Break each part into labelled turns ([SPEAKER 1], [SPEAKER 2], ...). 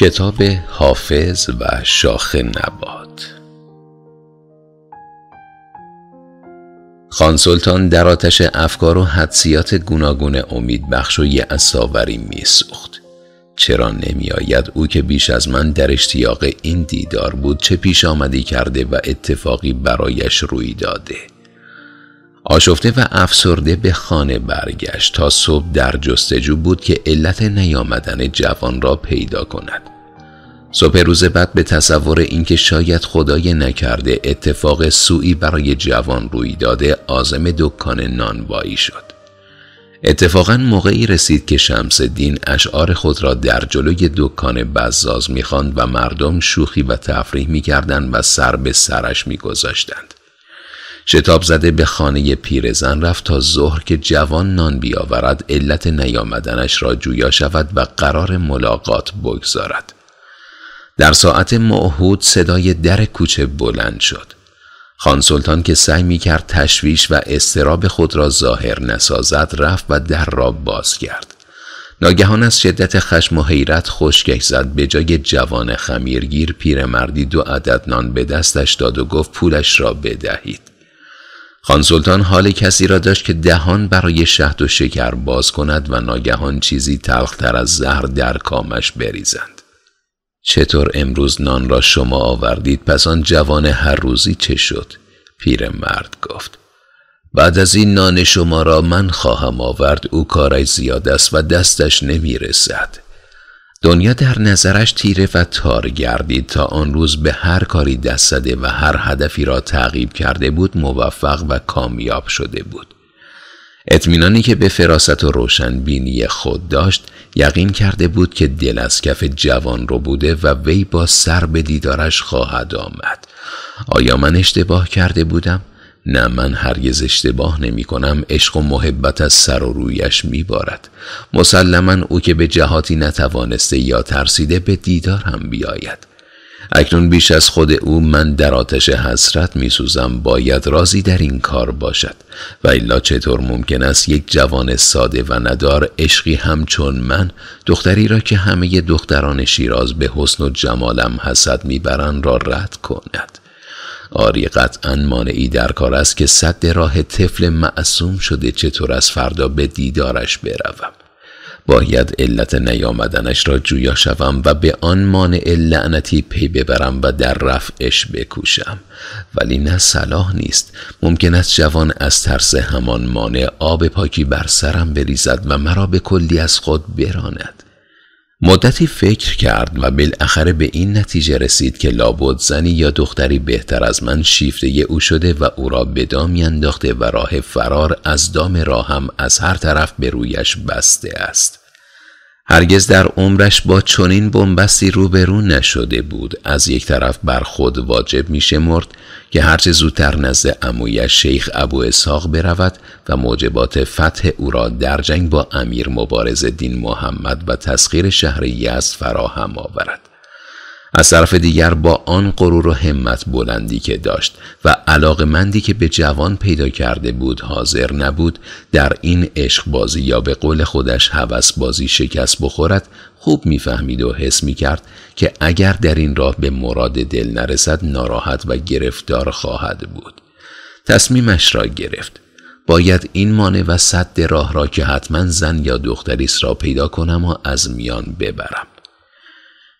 [SPEAKER 1] کتاب حافظ و شاخ نبات خان سلطان در آتش افکار و حدسیات گوناگون امید بخش و یه می میسوخت چرا نمیآید او که بیش از من در اشتیاق این دیدار بود چه پیش آمدی کرده و اتفاقی برایش روی داده آشفته و افسرده به خانه برگشت تا صبح در جستجو بود که علت نیامدن جوان را پیدا کند صبح روز بعد به تصور اینکه شاید خدای نکرده اتفاق سوی برای جوان روی داده آزم دکان نانبایی شد اتفاقا موقعی رسید که شمس دین اشعار خود را در جلوی دکان بزاز میخواند و مردم شوخی و تفریح میکردند و سر به سرش میگذاشتند شتاب زده به خانه پیرزن رفت تا ظهر که جوان نان بیاورد علت نیامدنش را جویا شود و قرار ملاقات بگذارد در ساعت معهود صدای در کوچه بلند شد خان سلطان که سعی می کرد تشویش و استراب خود را ظاهر نسازد رفت و در را باز کرد ناگهان از شدت خشم و حیرت خشکش زد به جای جوان خمیرگیر پیرمردی دو عدد نان به دستش داد و گفت پولش را بدهید خان سلطان حال کسی را داشت که دهان برای شهد و شکر باز کند و ناگهان چیزی تلختر از زهر در کامش بریزند. چطور امروز نان را شما آوردید پس آن جوان هر روزی چه شد؟ پیرمرد گفت. بعد از این نان شما را من خواهم آورد او کارش زیاد است و دستش نمی رسد. دنیا در نظرش تیره و تار گردید تا آن روز به هر کاری دست زده و هر هدفی را تعقیب کرده بود موفق و کامیاب شده بود. اطمینانی که به فراست و روشن بینی خود داشت یقین کرده بود که دل از کف جوان رو بوده و وی با سر به دیدارش خواهد آمد آیا من اشتباه کرده بودم؟ نه من هرگز اشتباه نمی کنم عشق و محبت از سر و رویش می بارد مسلما او که به جهاتی نتوانسته یا ترسیده به دیدار هم بیاید اکنون بیش از خود او من در آتش حسرت می سوزم باید راضی در این کار باشد و الا چطور ممکن است یک جوان ساده و ندار عشقی همچون من دختری را که همه دختران شیراز به حسن و جمالم حسد میبرند را رد کند آری قطعا مانعی در کار است که صد راه طفل معصوم شده چطور از فردا به دیدارش بروم باید علت نیامدنش را جویا شوم و به آن مانع لعنتی پی ببرم و در رفعش بکوشم ولی نه صلاح نیست ممکن است جوان از ترس همان مانع آب پاکی بر سرم بریزد و مرا به کلی از خود براند مدتی فکر کرد و بالاخره به این نتیجه رسید که لابد زنی یا دختری بهتر از من شیفته او شده و او را به دام انداخته و راه فرار از دام راهم از هر طرف به رویش بسته است هرگز در عمرش با چنین بنبستی روبرو نشده بود از یک طرف بر خود واجب میشه مرد که هرچه زودتر نزد اموی شیخ ابو اسحاق برود و موجبات فتح او را در جنگ با امیر مبارز دین محمد و تسخیر شهر یزد فراهم آورد از طرف دیگر با آن غرور و همت بلندی که داشت و مندی که به جوان پیدا کرده بود حاضر نبود در این عشق بازی یا به قول خودش هوس بازی شکست بخورد خوب میفهمید و حس کرد که اگر در این راه به مراد دل نرسد ناراحت و گرفتار خواهد بود تصمیمش را گرفت باید این مانع و صد راه را که حتما زن یا دختری را پیدا کنم و از میان ببرم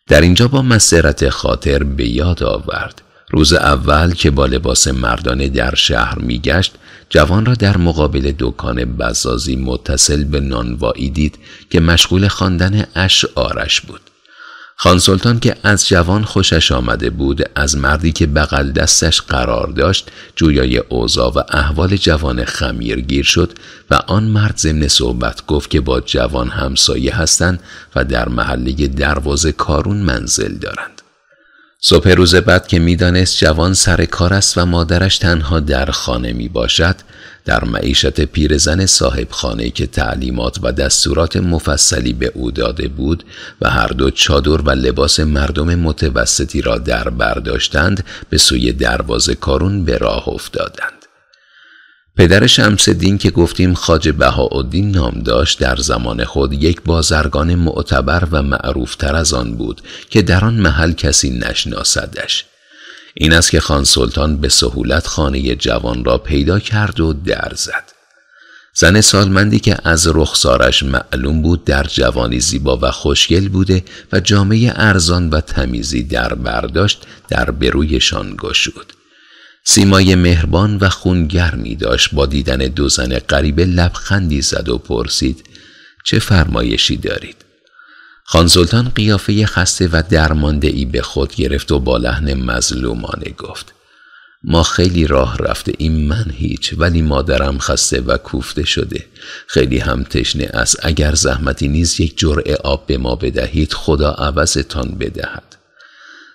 [SPEAKER 1] در اینجا با مسرت خاطر به یاد آورد روز اول که با لباس مردانه در شهر میگشت جوان را در مقابل دکان بزازی متصل به نانوایی دید که مشغول خواندن اشعارش بود خان سلطان که از جوان خوشش آمده بود از مردی که بغل دستش قرار داشت جویای اوضاع و احوال جوان خمیر گیر شد و آن مرد ضمن صحبت گفت که با جوان همسایه هستند و در محله دروازه کارون منزل دارند صبح روز بعد که میدانست جوان سر کار است و مادرش تنها در خانه می باشد در معیشت پیرزن صاحب خانه که تعلیمات و دستورات مفصلی به او داده بود و هر دو چادر و لباس مردم متوسطی را در برداشتند به سوی دروازه کارون به راه افتادند. پدر شمس دین که گفتیم خاج بهاءالدین نام داشت در زمان خود یک بازرگان معتبر و معروفتر از آن بود که در آن محل کسی نشناسدش. این است که خان سلطان به سهولت خانه جوان را پیدا کرد و در زد زن سالمندی که از رخسارش معلوم بود در جوانی زیبا و خوشگل بوده و جامعه ارزان و تمیزی در برداشت در برویشان گشود سیمای مهربان و خونگرمی داشت با دیدن دو زن قریب لبخندی زد و پرسید چه فرمایشی دارید سلطان قیافه خسته و درمانده ای به خود گرفت و با لحن مظلومانه گفت ما خیلی راه رفته این من هیچ ولی مادرم خسته و کوفته شده خیلی هم تشنه است اگر زحمتی نیز یک جرعه آب به ما بدهید خدا عوضتان بدهد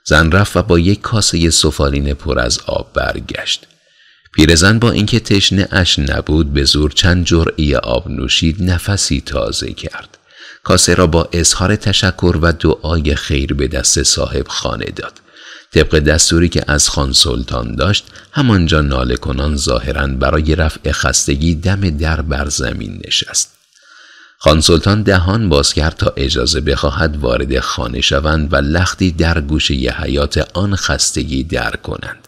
[SPEAKER 1] زن رفت و با یک کاسه سفالین پر از آب برگشت پیرزن با اینکه تشنه اش نبود به زور چند جرعه آب نوشید نفسی تازه کرد کاسه را با اظهار تشکر و دعای خیر به دست صاحب خانه داد طبق دستوری که از خان سلطان داشت همانجا ناله کنان ظاهرا برای رفع خستگی دم در بر زمین نشست خان سلطان دهان باز کرد تا اجازه بخواهد وارد خانه شوند و لختی در گوشه حیات آن خستگی در کنند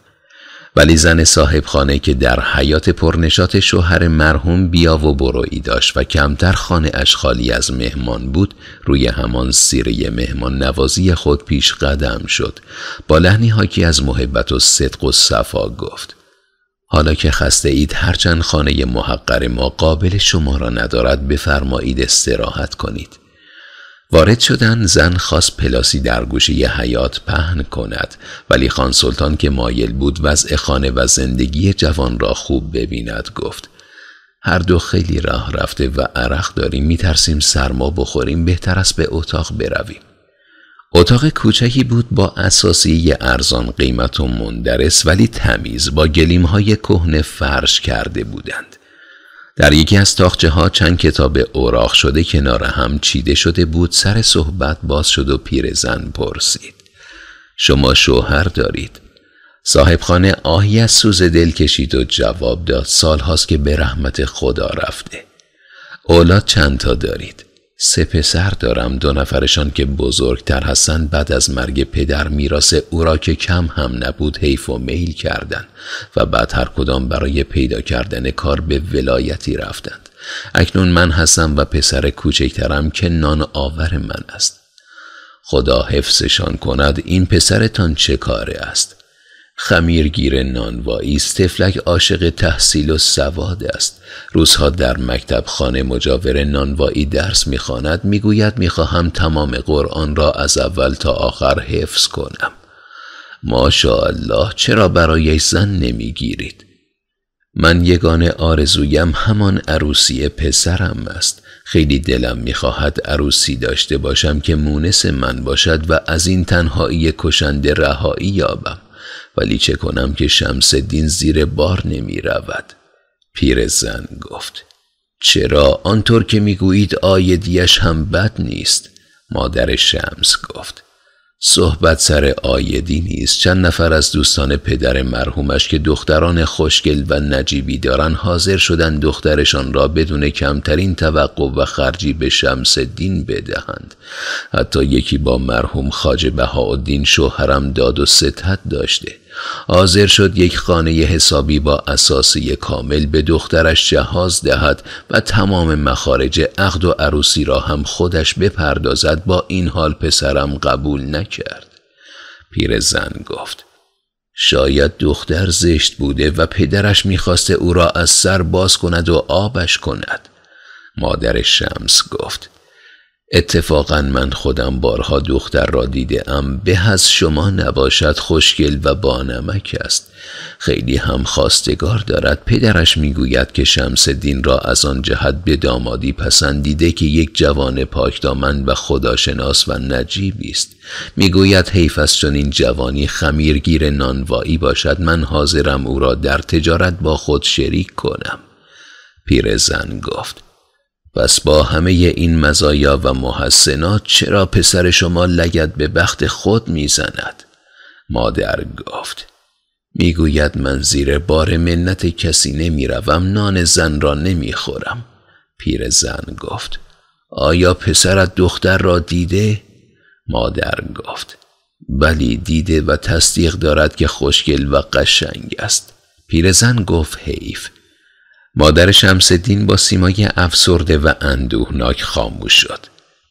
[SPEAKER 1] ولی زن صاحب خانه که در حیات پرنشات شوهر مرحوم بیا و برویی داشت و کمتر خانه اش خالی از مهمان بود روی همان سیره مهمان نوازی خود پیش قدم شد با لحنی حاکی از محبت و صدق و صفا گفت حالا که خسته اید هرچند خانه محقر ما قابل شما را ندارد بفرمایید استراحت کنید وارد شدن زن خواست پلاسی در گوشه حیات پهن کند ولی خان سلطان که مایل بود وضع خانه و زندگی جوان را خوب ببیند گفت هر دو خیلی راه رفته و عرق داریم میترسیم سرما بخوریم بهتر است به اتاق برویم اتاق کوچکی بود با اساسی ارزان قیمت و مندرس ولی تمیز با گلیم های کهنه فرش کرده بودند در یکی از تاخچه ها چند کتاب اوراق شده کنار هم چیده شده بود سر صحبت باز شد و پیرزن پرسید شما شوهر دارید صاحب خانه آهی از سوز دل کشید و جواب داد سال هاست که به رحمت خدا رفته اولاد چند تا دارید سه پسر دارم دو نفرشان که بزرگتر هستند بعد از مرگ پدر میراث او را که کم هم نبود حیف و میل کردند و بعد هر کدام برای پیدا کردن کار به ولایتی رفتند اکنون من هستم و پسر کوچکترم که نان آور من است خدا حفظشان کند این پسرتان چه کاره است خمیرگیر نانوایی استفلک عاشق تحصیل و سواد است روزها در مکتب خانه مجاور نانوایی درس میخواند میگوید میخواهم تمام قرآن را از اول تا آخر حفظ کنم ماشاءالله چرا برای زن نمیگیرید من یگانه آرزویم همان عروسی پسرم است خیلی دلم میخواهد عروسی داشته باشم که مونس من باشد و از این تنهایی کشنده رهایی یابم ولی چه کنم که شمس دین زیر بار نمی رود پیر زن گفت چرا آنطور که میگویید آیدیش هم بد نیست مادر شمس گفت صحبت سر آیدی نیست چند نفر از دوستان پدر مرحومش که دختران خوشگل و نجیبی دارن حاضر شدن دخترشان را بدون کمترین توقع و خرجی به شمس دین بدهند حتی یکی با مرحوم خاج بهاءالدین شوهرم داد و ستت داشته حاضر شد یک خانه حسابی با اساسی کامل به دخترش جهاز دهد و تمام مخارج عقد و عروسی را هم خودش بپردازد با این حال پسرم قبول نکرد زن گفت شاید دختر زشت بوده و پدرش میخواسته او را از سر باز کند و آبش کند مادر شمس گفت اتفاقا من خودم بارها دختر را دیده ام به از شما نباشد خوشگل و بانمک است خیلی هم خواستگار دارد پدرش میگوید که شمس دین را از آن جهت به دامادی پسندیده که یک جوان پاکدامن و خداشناس و نجیبی است میگوید حیف است چون این جوانی خمیرگیر نانوایی باشد من حاضرم او را در تجارت با خود شریک کنم پیرزن گفت پس با همه این مزایا و محسنات چرا پسر شما لگت به بخت خود میزند؟ مادر گفت میگوید من زیر بار منت کسی نمیروم نان زن را نمیخورم پیر زن گفت آیا پسرت دختر را دیده؟ مادر گفت بلی دیده و تصدیق دارد که خوشگل و قشنگ است پیرزن گفت حیف مادر شمسدین با سیمای افسرده و اندوهناک خاموش شد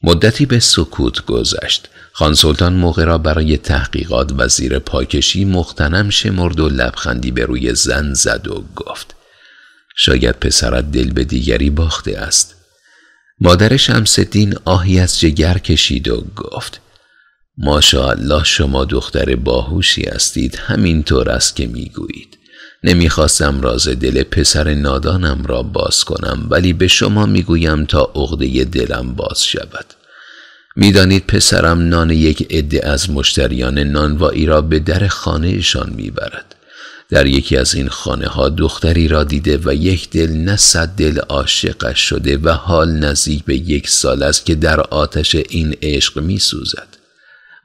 [SPEAKER 1] مدتی به سکوت گذشت خان سلطان موقع را برای تحقیقات وزیر پاکشی مختنم شمرد و لبخندی به روی زن زد و گفت شاید پسرت دل به دیگری باخته است مادر شمسدین آهی از جگر کشید و گفت ماشاءالله شما دختر باهوشی هستید همینطور است که میگویید نمیخواستم راز دل پسر نادانم را باز کنم ولی به شما میگویم تا عقده دلم باز شود میدانید پسرم نان یک عده از مشتریان نانوایی را به در خانهشان میبرد در یکی از این خانه ها دختری را دیده و یک دل نه صد دل عاشقش شده و حال نزدیک به یک سال است که در آتش این عشق میسوزد.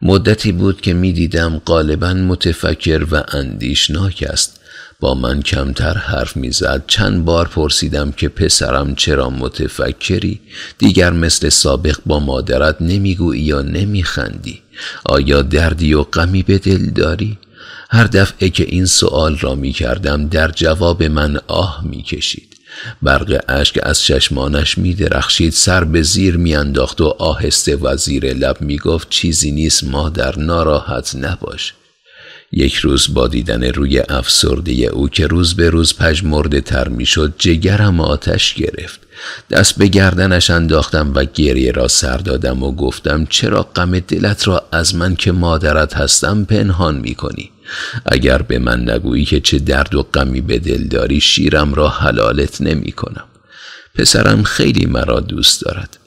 [SPEAKER 1] مدتی بود که میدیدم دیدم غالبا متفکر و اندیشناک است با من کمتر حرف میزد چند بار پرسیدم که پسرم چرا متفکری دیگر مثل سابق با مادرت نمیگویی یا نمیخندی آیا دردی و غمی به دل داری هر دفعه که این سوال را می کردم در جواب من آه میکشید. برق اشک از چشمانش می درخشید سر به زیر می انداخت و آهسته وزیر لب می گفت چیزی نیست مادر ناراحت نباش یک روز با دیدن روی افسرده او که روز به روز پژمرده تر شد جگرم آتش گرفت دست به گردنش انداختم و گریه را سر دادم و گفتم چرا غم دلت را از من که مادرت هستم پنهان کنی؟ اگر به من نگویی که چه درد و غمی به دل داری شیرم را حلالت کنم. پسرم خیلی مرا دوست دارد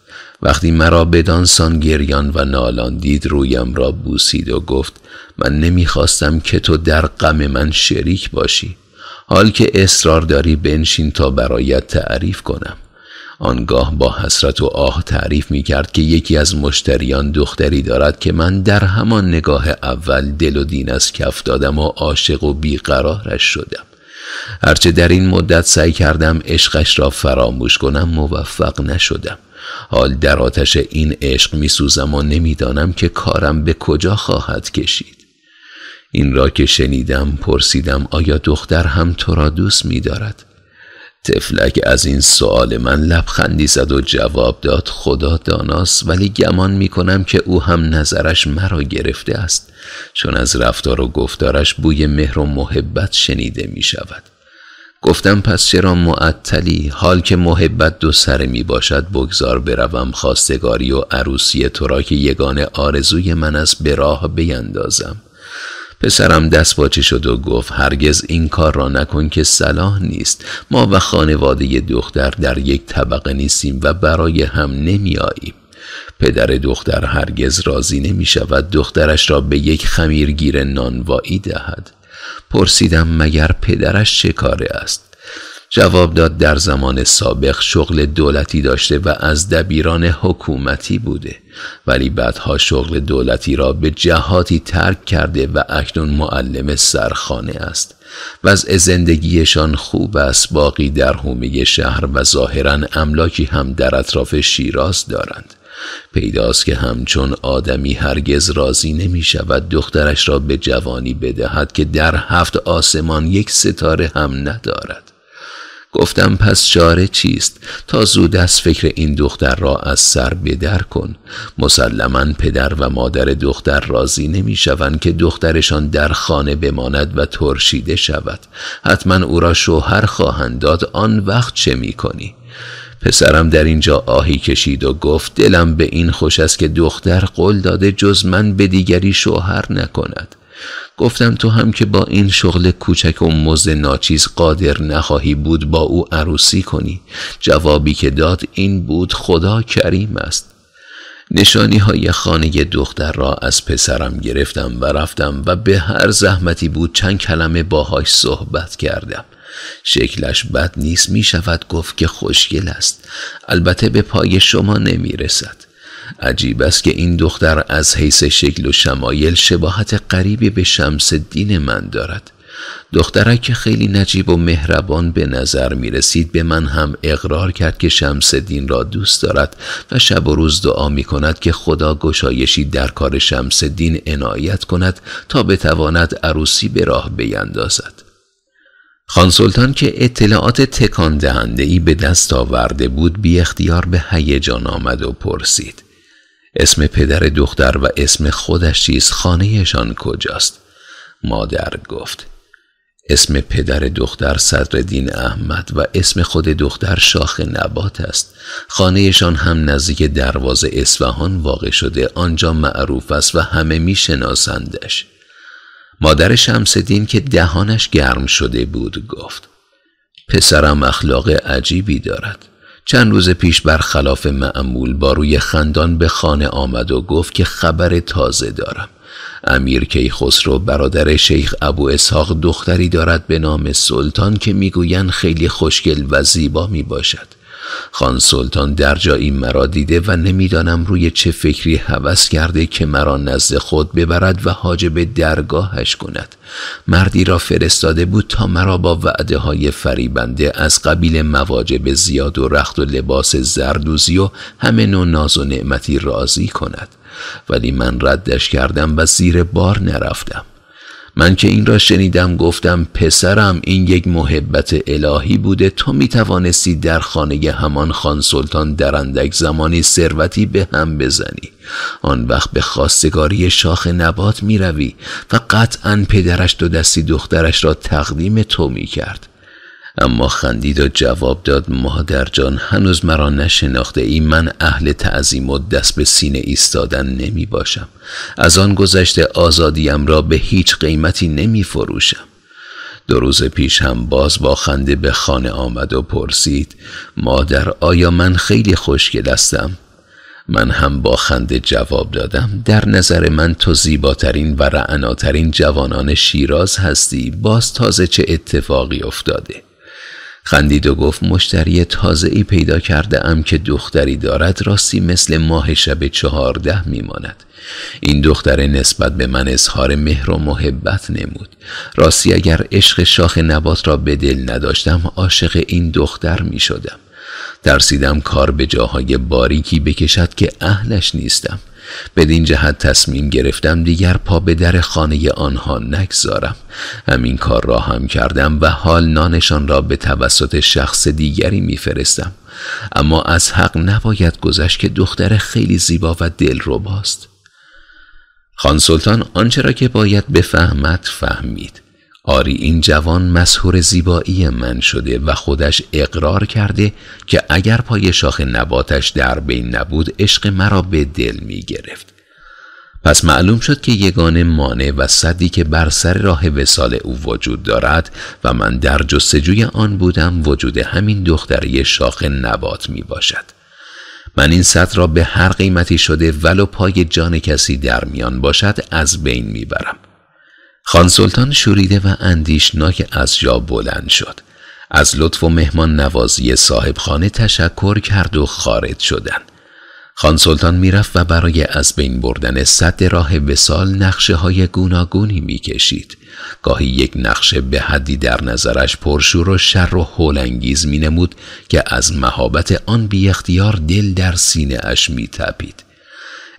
[SPEAKER 1] وقتی مرا بدانسان گریان و نالان دید رویم را بوسید و گفت من نمیخواستم که تو در غم من شریک باشی حال که اصرار داری بنشین تا برایت تعریف کنم آنگاه با حسرت و آه تعریف می کرد که یکی از مشتریان دختری دارد که من در همان نگاه اول دل و دین از کف دادم و عاشق و بیقرارش شدم هرچه در این مدت سعی کردم عشقش را فراموش کنم موفق نشدم حال در آتش این عشق می سوزم و نمیدانم که کارم به کجا خواهد کشید این را که شنیدم پرسیدم آیا دختر هم تو را دوست می دارد؟ تفلک از این سوال من لبخندی زد و جواب داد خدا داناست ولی گمان می کنم که او هم نظرش مرا گرفته است چون از رفتار و گفتارش بوی مهر و محبت شنیده می شود گفتم پس چرا معطلی حال که محبت دو سر می باشد بگذار بروم خواستگاری و عروسی تو را که یگانه آرزوی من است به راه بیندازم پسرم دست باچه شد و گفت هرگز این کار را نکن که صلاح نیست ما و خانواده دختر در یک طبقه نیستیم و برای هم آییم. پدر دختر هرگز راضی نمی شود دخترش را به یک خمیرگیر نانوایی دهد پرسیدم مگر پدرش چه کاره است جواب داد در زمان سابق شغل دولتی داشته و از دبیران حکومتی بوده ولی بعدها شغل دولتی را به جهاتی ترک کرده و اکنون معلم سرخانه است وضع زندگیشان خوب است باقی در حومه شهر و ظاهرا املاکی هم در اطراف شیراز دارند پیداست که همچون آدمی هرگز راضی نمی شود دخترش را به جوانی بدهد که در هفت آسمان یک ستاره هم ندارد گفتم پس چاره چیست تا زود از فکر این دختر را از سر بدر کن مسلما پدر و مادر دختر راضی شوند که دخترشان در خانه بماند و ترشیده شود حتما او را شوهر خواهند داد آن وقت چه کنی؟ پسرم در اینجا آهی کشید و گفت دلم به این خوش است که دختر قول داده جز من به دیگری شوهر نکند گفتم تو هم که با این شغل کوچک و مزد ناچیز قادر نخواهی بود با او عروسی کنی جوابی که داد این بود خدا کریم است نشانی های خانه دختر را از پسرم گرفتم و رفتم و به هر زحمتی بود چند کلمه باهاش صحبت کردم شکلش بد نیست می شود گفت که خوشگل است البته به پای شما نمی رسد عجیب است که این دختر از حیث شکل و شمایل شباهت قریبی به شمس دین من دارد دخترک که خیلی نجیب و مهربان به نظر می رسید به من هم اقرار کرد که شمس دین را دوست دارد و شب و روز دعا می کند که خدا گشایشی در کار شمس دین عنایت کند تا بتواند عروسی به راه بیندازد. خان سلطان که اطلاعات تکان دهنده ای به دست آورده بود بی اختیار به هیجان آمد و پرسید اسم پدر دختر و اسم خودش چیست؟ خانهشان کجاست مادر گفت اسم پدر دختر دین احمد و اسم خود دختر شاخ نبات است خانهشان هم نزدیک دروازه اصفهان واقع شده آنجا معروف است و همه میشناسندش مادر شمسدین که دهانش گرم شده بود گفت پسرم اخلاق عجیبی دارد چند روز پیش برخلاف معمول با روی خندان به خانه آمد و گفت که خبر تازه دارم امیر کیخسرو برادر شیخ ابو اسحاق دختری دارد به نام سلطان که میگویند خیلی خوشگل و زیبا می باشد خان سلطان در جایی مرا دیده و نمیدانم روی چه فکری هوس کرده که مرا نزد خود ببرد و حاجب درگاهش کند مردی را فرستاده بود تا مرا با وعده های فریبنده از قبیل مواجب زیاد و رخت و لباس زردوزی و همه نوع ناز و نعمتی راضی کند ولی من ردش کردم و زیر بار نرفتم من که این را شنیدم گفتم پسرم این یک محبت الهی بوده تو می توانستی در خانه همان خان سلطان در اندک زمانی ثروتی به هم بزنی آن وقت به خواستگاری شاخ نبات می روی و قطعا پدرش دو دستی دخترش را تقدیم تو می کرد اما خندید و جواب داد مادر جان هنوز مرا نشناخته ای من اهل تعظیم و دست به سینه ایستادن نمی باشم از آن گذشته آزادیم را به هیچ قیمتی نمی فروشم دو روز پیش هم باز با خنده به خانه آمد و پرسید مادر آیا من خیلی خوشگل هستم؟ من هم با خنده جواب دادم در نظر من تو زیباترین و رعناترین جوانان شیراز هستی باز تازه چه اتفاقی افتاده خندید و گفت مشتری تازه ای پیدا کرده ام که دختری دارد راستی مثل ماه شب چهارده میماند این دختر نسبت به من اظهار مهر و محبت نمود راستی اگر عشق شاخ نبات را به دل نداشتم عاشق این دختر می شدم ترسیدم کار به جاهای باریکی بکشد که اهلش نیستم بدین جهت تصمیم گرفتم دیگر پا به در خانه آنها نگذارم همین کار را هم کردم و حال نانشان را به توسط شخص دیگری میفرستم اما از حق نباید گذشت که دختر خیلی زیبا و باست خان سلطان آنچه را که باید بفهمد فهمید آری این جوان مسهور زیبایی من شده و خودش اقرار کرده که اگر پای شاخ نباتش در بین نبود عشق مرا به دل می گرفت. پس معلوم شد که یگان مانع و صدی که بر سر راه وسال او وجود دارد و من در جستجوی آن بودم وجود همین دختری شاخ نبات می باشد. من این صد را به هر قیمتی شده ولو پای جان کسی در میان باشد از بین برم. خان سلطان شوریده و اندیشناک از جا بلند شد از لطف و مهمان نوازی صاحب خانه تشکر کرد و خارج شدند خان سلطان میرفت و برای از بین بردن صد راه سال نقشه های گوناگونی میکشید گاهی یک نقشه به حدی در نظرش پرشور و شر و هولانگیز مینمود که از مهابت آن بی اختیار دل در سینه اش تپید.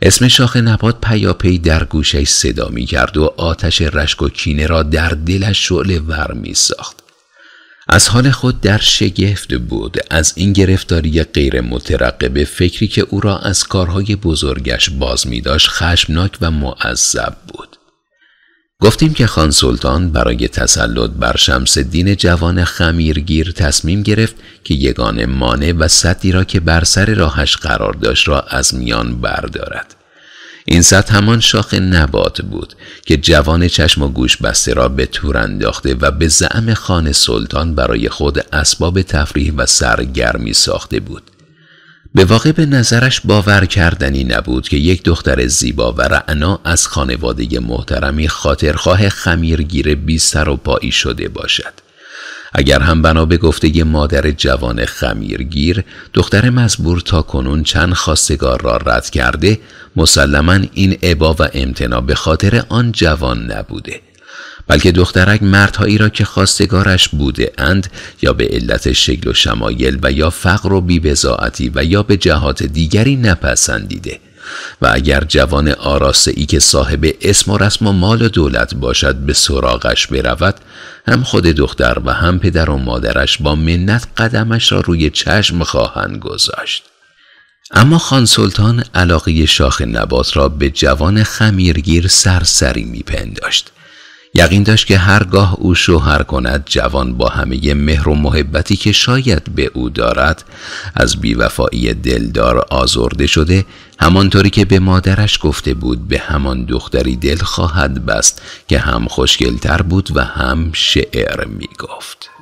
[SPEAKER 1] اسم شاخ نبات پیاپی در گوشش صدا می کرد و آتش رشک و کینه را در دلش شعله ور می ساخت. از حال خود در شگفت بود از این گرفتاری غیر مترقبه فکری که او را از کارهای بزرگش باز می داشت خشمناک و معذب بود گفتیم که خان سلطان برای تسلط بر شمس دین جوان خمیرگیر تصمیم گرفت که یگان مانع و سدی را که بر سر راهش قرار داشت را از میان بردارد. این سد همان شاخ نبات بود که جوان چشم و گوش بسته را به تور انداخته و به زعم خان سلطان برای خود اسباب تفریح و سرگرمی ساخته بود. به واقع به نظرش باور کردنی نبود که یک دختر زیبا و رعنا از خانواده محترمی خاطرخواه خمیرگیر بی سر و پایی شده باشد اگر هم بنا به گفته مادر جوان خمیرگیر دختر مزبور تا کنون چند خواستگار را رد کرده مسلما این عبا و امتنا به خاطر آن جوان نبوده بلکه دخترک مردهایی را که خواستگارش بوده اند یا به علت شکل و شمایل و یا فقر و بیبزاعتی و یا به جهات دیگری نپسندیده و اگر جوان آراسته ای که صاحب اسم و رسم و مال و دولت باشد به سراغش برود هم خود دختر و هم پدر و مادرش با منت قدمش را روی چشم خواهند گذاشت اما خان سلطان علاقه شاخ نبات را به جوان خمیرگیر سرسری میپنداشت یقین داشت که هرگاه او شوهر کند جوان با همه مهر و محبتی که شاید به او دارد از بیوفایی دلدار آزرده شده همانطوری که به مادرش گفته بود به همان دختری دل خواهد بست که هم خوشگلتر بود و هم شعر میگفت